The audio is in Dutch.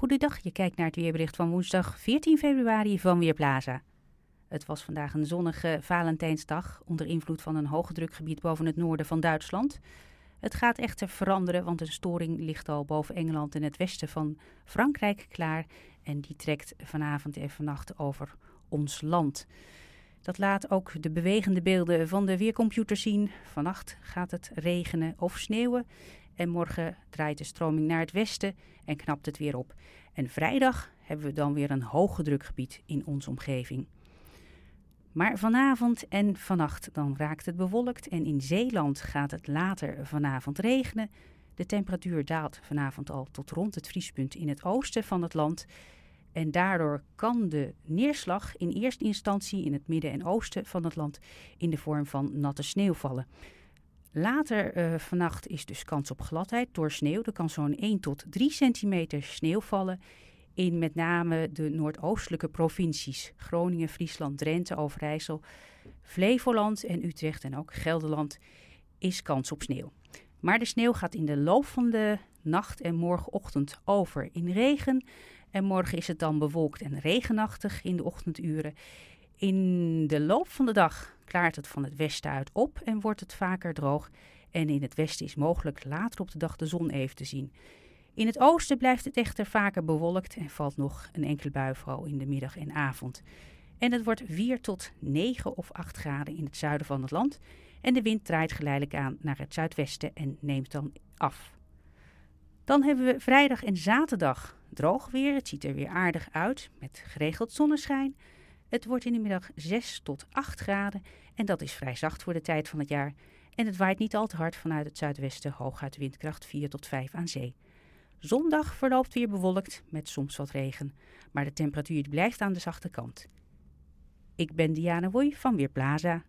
Goedendag, je kijkt naar het weerbericht van woensdag 14 februari van Weerplaza. Het was vandaag een zonnige Valentijnsdag onder invloed van een hoogdrukgebied boven het noorden van Duitsland. Het gaat echter veranderen, want een storing ligt al boven Engeland en het westen van Frankrijk klaar. En die trekt vanavond en vannacht over ons land. Dat laat ook de bewegende beelden van de weercomputer zien. Vannacht gaat het regenen of sneeuwen. En morgen draait de stroming naar het westen en knapt het weer op. En vrijdag hebben we dan weer een hoge drukgebied in onze omgeving. Maar vanavond en vannacht dan raakt het bewolkt en in Zeeland gaat het later vanavond regenen. De temperatuur daalt vanavond al tot rond het vriespunt in het oosten van het land. En daardoor kan de neerslag in eerste instantie in het midden en oosten van het land in de vorm van natte sneeuw vallen. Later uh, vannacht is dus kans op gladheid door sneeuw. Er kan zo'n 1 tot 3 centimeter sneeuw vallen in met name de noordoostelijke provincies. Groningen, Friesland, Drenthe, Overijssel, Flevoland en Utrecht en ook Gelderland is kans op sneeuw. Maar de sneeuw gaat in de loop van de nacht en morgenochtend over in regen. En morgen is het dan bewolkt en regenachtig in de ochtenduren. In de loop van de dag klaart het van het westen uit op en wordt het vaker droog. En in het westen is mogelijk later op de dag de zon even te zien. In het oosten blijft het echter vaker bewolkt en valt nog een enkele bui vooral in de middag en avond. En het wordt 4 tot 9 of 8 graden in het zuiden van het land. En de wind draait geleidelijk aan naar het zuidwesten en neemt dan af. Dan hebben we vrijdag en zaterdag droog weer. Het ziet er weer aardig uit met geregeld zonneschijn. Het wordt in de middag 6 tot 8 graden en dat is vrij zacht voor de tijd van het jaar. En het waait niet al te hard vanuit het zuidwesten, hooguit windkracht 4 tot 5 aan zee. Zondag verloopt weer bewolkt met soms wat regen, maar de temperatuur blijft aan de zachte kant. Ik ben Diana Woy van Weerplaza.